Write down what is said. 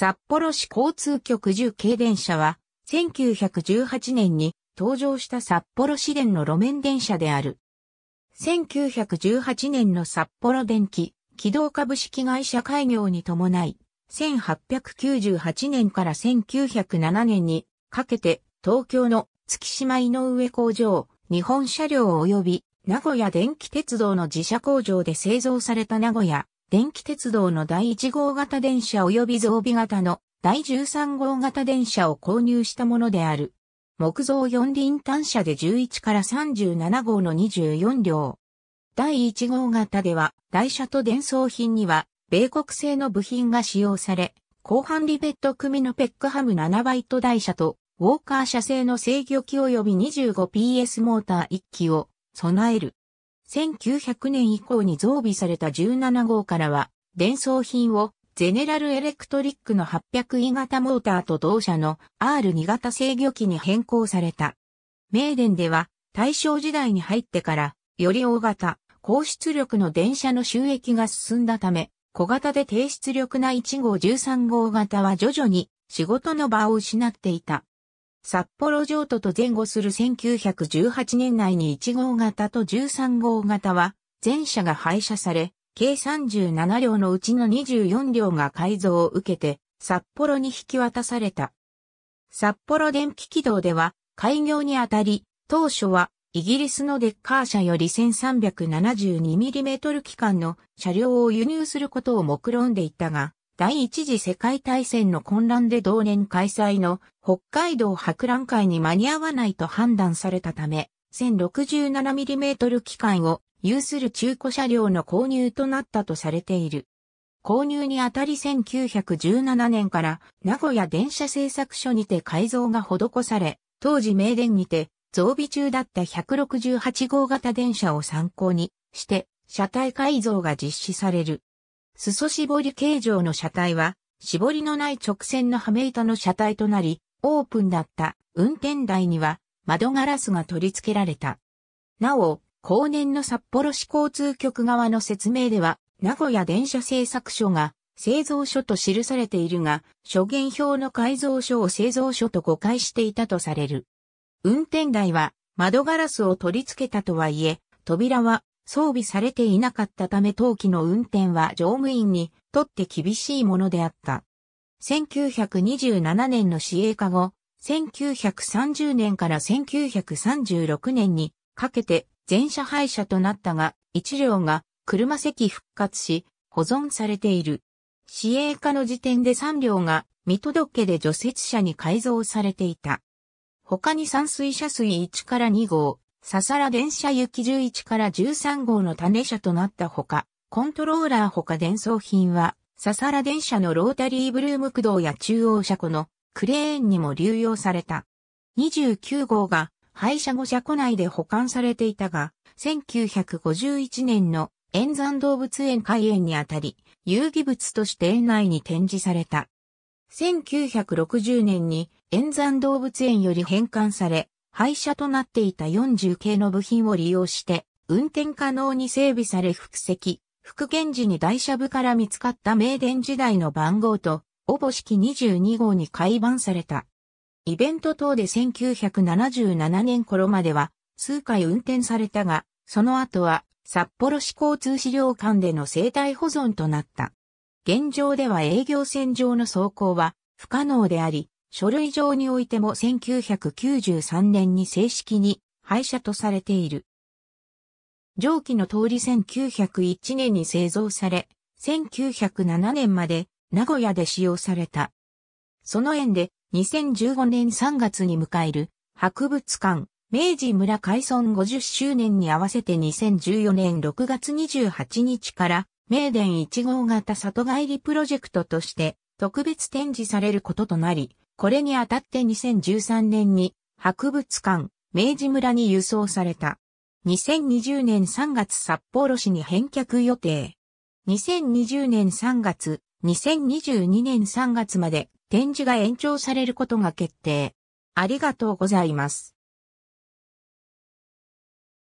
札幌市交通局重軽電車は、1918年に登場した札幌市電の路面電車である。1918年の札幌電気、軌道株式会社開業に伴い、1898年から1907年にかけて東京の月島井上工場、日本車両及び名古屋電気鉄道の自社工場で製造された名古屋電気鉄道の第1号型電車及び増備型の第13号型電車を購入したものである。木造四輪単車で11から37号の24両。第1号型では、台車と伝送品には、米国製の部品が使用され、後半リベット組のペックハム7バイト台車と、ウォーカー車製の制御機及び 25PS モーター1機を備える。1900年以降に増備された17号からは、伝送品をゼネラルエレクトリックの 800E 型モーターと同社の R2 型制御機に変更された。メーデンでは大正時代に入ってからより大型、高出力の電車の収益が進んだため、小型で低出力な1号13号型は徐々に仕事の場を失っていた。札幌譲都と前後する1918年内に1号型と13号型は、全車が廃車され、計37両のうちの24両が改造を受けて、札幌に引き渡された。札幌電気軌道では、開業にあたり、当初は、イギリスのデッカー車より 1372mm 機関の車両を輸入することを目論んでいたが、第一次世界大戦の混乱で同年開催の北海道博覧会に間に合わないと判断されたため、1067mm 機関を有する中古車両の購入となったとされている。購入にあたり1917年から名古屋電車製作所にて改造が施され、当時名電にて増備中だった168号型電車を参考にして車体改造が実施される。裾絞り形状の車体は、絞りのない直線の羽目板の車体となり、オープンだった運転台には窓ガラスが取り付けられた。なお、後年の札幌市交通局側の説明では、名古屋電車製作所が製造所と記されているが、諸元表の改造所を製造所と誤解していたとされる。運転台は窓ガラスを取り付けたとはいえ、扉は装備されていなかったため当機の運転は乗務員にとって厳しいものであった。1927年の市営化後、1930年から1936年にかけて全車廃車となったが、1両が車席復活し、保存されている。市営化の時点で3両が見届けで除雪車に改造されていた。他に散水車水1から2号、ササラ電車行き11から13号の種車となったほか、コントローラーほか伝送品は、ササラ電車のロータリーブルーム駆動や中央車庫のクレーンにも流用された。29号が廃車後車庫内で保管されていたが、1951年の演山動物園開園にあたり、遊戯物として園内に展示された。1960年に演山動物園より返還され、廃車となっていた40系の部品を利用して、運転可能に整備され複席、復元時に台車部から見つかった名電時代の番号と、おぼしき22号に改版された。イベント等で1977年頃までは、数回運転されたが、その後は、札幌市交通資料館での生態保存となった。現状では営業線上の走行は不可能であり、書類上においても1993年に正式に廃車とされている。上記の通り1901年に製造され、1907年まで名古屋で使用された。その縁で2015年3月に迎える博物館明治村開村50周年に合わせて2014年6月28日から名電1号型里帰りプロジェクトとして特別展示されることとなり、これにあたって2013年に博物館、明治村に輸送された。2020年3月札幌市に返却予定。2020年3月、2022年3月まで展示が延長されることが決定。ありがとうございます。